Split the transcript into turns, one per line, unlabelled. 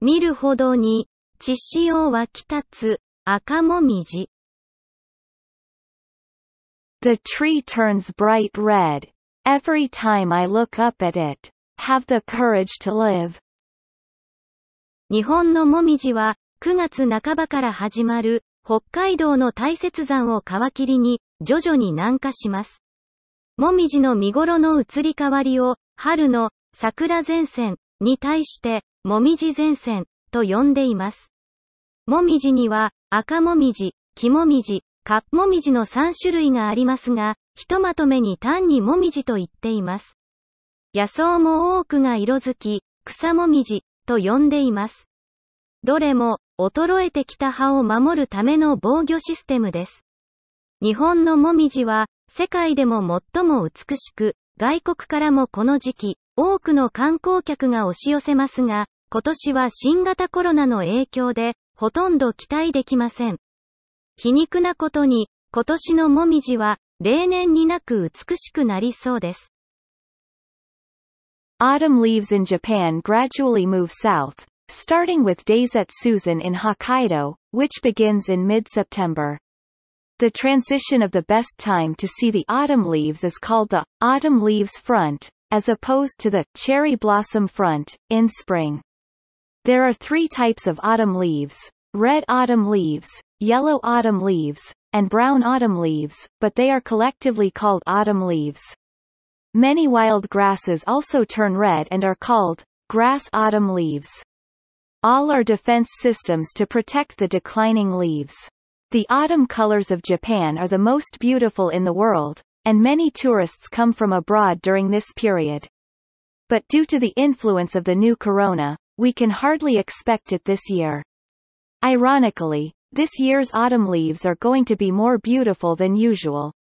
見るほどに、血潮湧き立つ、赤もみじ。
The tree turns bright red. Every time I look
up at it, have the courage to live. 日本のもみじは、9月半ばから始まる、北海道の大雪山を皮切りに、徐々に南下します。もみじの見頃の移り変わりを、春の桜前線に対して、もみじ前線と呼んでいます。もみじには赤もみじ、木もみじ、カッもみじの3種類がありますが、ひとまとめに単にもみじと言っています。野草も多くが色づき、草もみじと呼んでいます。どれも衰えてきた葉を守るための防御システムです。日本のもみじは世界でも最も美しく、外国からもこの時期、多くの観光客が押し寄せますが、今年は新型コロナの影響で、ほとんど期待できません。皮肉なことに、今年のもみじは、例年になく美しくなりそうです。
Autumn leaves in Japan gradually move south, starting with d a i s e t s u s a n in Hokkaido, which begins in mid-September. The transition of the best time to see the autumn leaves is called the autumn leaves front, as opposed to the cherry blossom front in spring. There are three types of autumn leaves, red autumn leaves, yellow autumn leaves, and brown autumn leaves, but they are collectively called autumn leaves. Many wild grasses also turn red and are called grass autumn leaves. All are defense systems to protect the declining leaves. The autumn colors of Japan are the most beautiful in the world, and many tourists come from abroad during this period. But due to the influence of the new corona, we can hardly expect it this year.
Ironically, this year's autumn leaves are going to be more beautiful than usual.